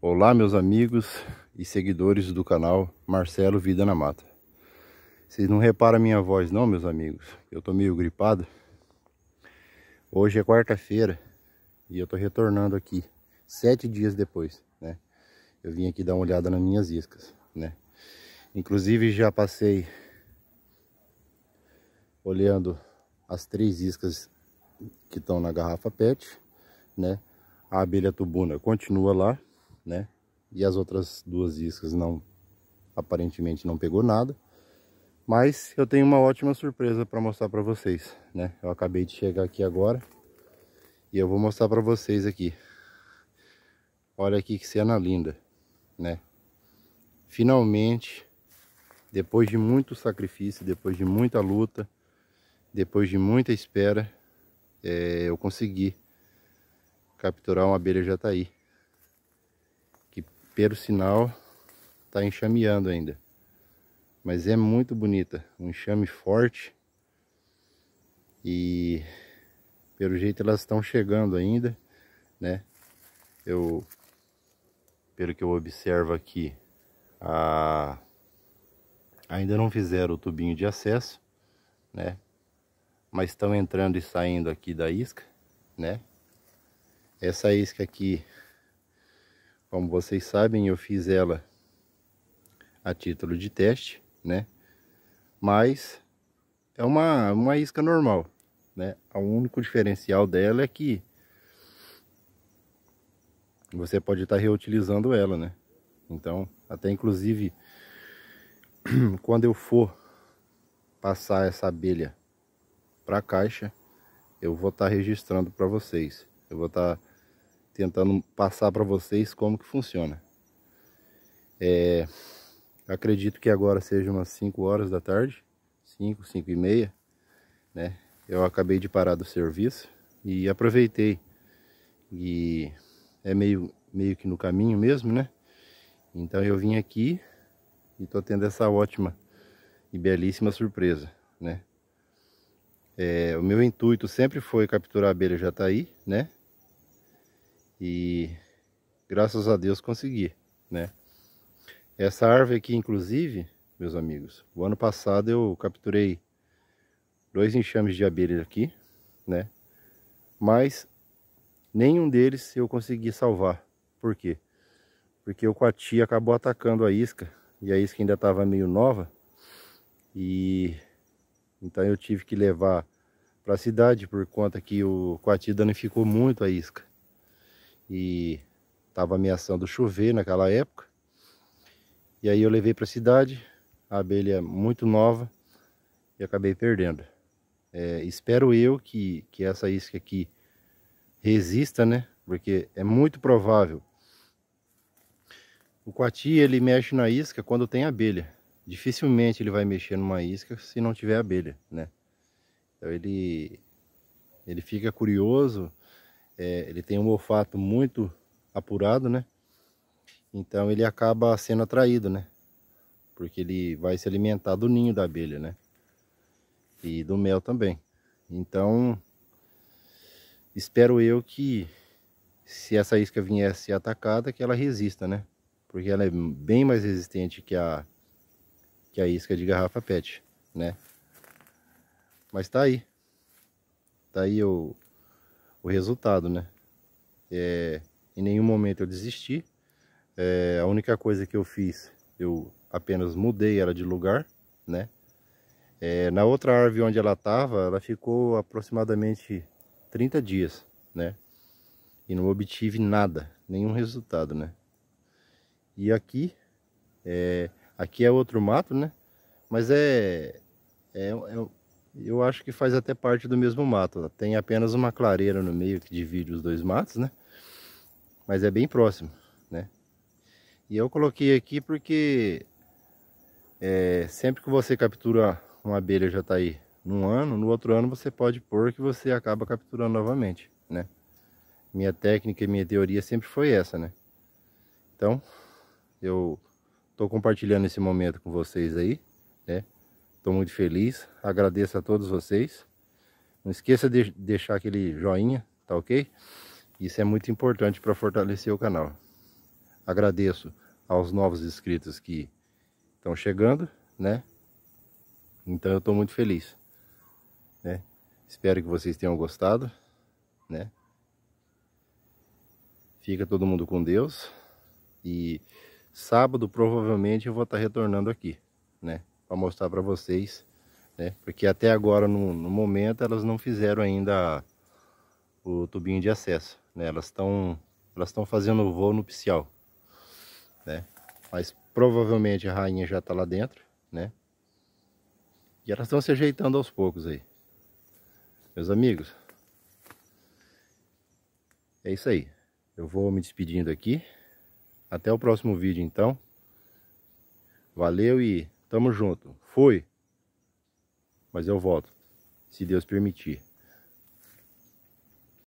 Olá meus amigos e seguidores do canal Marcelo Vida na Mata Vocês não reparam minha voz não meus amigos Eu tô meio gripado Hoje é quarta-feira e eu tô retornando aqui Sete dias depois, né? Eu vim aqui dar uma olhada nas minhas iscas, né? Inclusive já passei Olhando as três iscas que estão na garrafa pet, né? A abelha tubuna continua lá né? E as outras duas iscas não aparentemente não pegou nada. Mas eu tenho uma ótima surpresa para mostrar para vocês, né? Eu acabei de chegar aqui agora e eu vou mostrar para vocês aqui. Olha aqui que cena linda, né? Finalmente, depois de muito sacrifício, depois de muita luta, depois de muita espera, é, eu consegui capturar uma abelha jataí pelo sinal está enxameando ainda. Mas é muito bonita, um enxame forte. E pelo jeito elas estão chegando ainda, né? Eu, pelo que eu observo aqui, a... ainda não fizeram o tubinho de acesso, né? Mas estão entrando e saindo aqui da isca, né? Essa isca aqui como vocês sabem, eu fiz ela a título de teste, né? Mas é uma, uma isca normal, né? O único diferencial dela é que você pode estar reutilizando ela, né? Então, até inclusive, quando eu for passar essa abelha para a caixa, eu vou estar registrando para vocês. Eu vou estar tentando passar para vocês como que funciona. É, acredito que agora seja umas 5 horas da tarde, 5, 5 e meia, né? Eu acabei de parar do serviço e aproveitei e é meio, meio que no caminho mesmo, né? Então eu vim aqui e tô tendo essa ótima e belíssima surpresa, né? É, o meu intuito sempre foi capturar abelha jataí, tá né? E graças a Deus consegui, né? Essa árvore aqui, inclusive, meus amigos, o ano passado eu capturei dois enxames de abelha aqui, né? Mas nenhum deles eu consegui salvar. Por quê? Porque o coati acabou atacando a isca e a isca ainda estava meio nova e então eu tive que levar para a cidade por conta que o coati danificou muito a isca e estava ameaçando chover naquela época. E aí eu levei para a cidade, a abelha é muito nova e acabei perdendo. É, espero eu que, que essa isca aqui resista, né? Porque é muito provável. O coati ele mexe na isca quando tem abelha. Dificilmente ele vai mexer numa isca se não tiver abelha, né? Então ele, ele fica curioso é, ele tem um olfato muito apurado, né? Então ele acaba sendo atraído, né? Porque ele vai se alimentar do ninho da abelha, né? E do mel também. Então, espero eu que se essa isca viesse atacada, que ela resista, né? Porque ela é bem mais resistente que a, que a isca de garrafa pet, né? Mas tá aí. Tá aí o, o resultado, né? É, em nenhum momento eu desisti. É, a única coisa que eu fiz, eu apenas mudei ela de lugar, né? É, na outra árvore onde ela estava, ela ficou aproximadamente 30 dias, né? E não obtive nada, nenhum resultado, né? E aqui, é, aqui é outro mato, né? Mas é, é, é eu acho que faz até parte do mesmo mato. Tem apenas uma clareira no meio que divide os dois matos, né? Mas é bem próximo, né? E eu coloquei aqui porque é, sempre que você captura uma abelha já está aí num ano, no outro ano você pode pôr que você acaba capturando novamente, né? Minha técnica e minha teoria sempre foi essa, né? Então, eu tô compartilhando esse momento com vocês aí, né? Estou muito feliz. Agradeço a todos vocês. Não esqueça de deixar aquele joinha, tá ok? Isso é muito importante para fortalecer o canal. Agradeço aos novos inscritos que estão chegando, né? Então eu estou muito feliz, né? Espero que vocês tenham gostado, né? Fica todo mundo com Deus e sábado provavelmente eu vou estar tá retornando aqui, né? para mostrar para vocês, né? Porque até agora, no, no momento, elas não fizeram ainda o tubinho de acesso, né? Elas estão elas estão fazendo o voo nupcial, né? Mas provavelmente a rainha já está lá dentro, né? E elas estão se ajeitando aos poucos aí. Meus amigos, é isso aí. Eu vou me despedindo aqui. Até o próximo vídeo, então. Valeu e Tamo junto. Fui. Mas eu volto, se Deus permitir.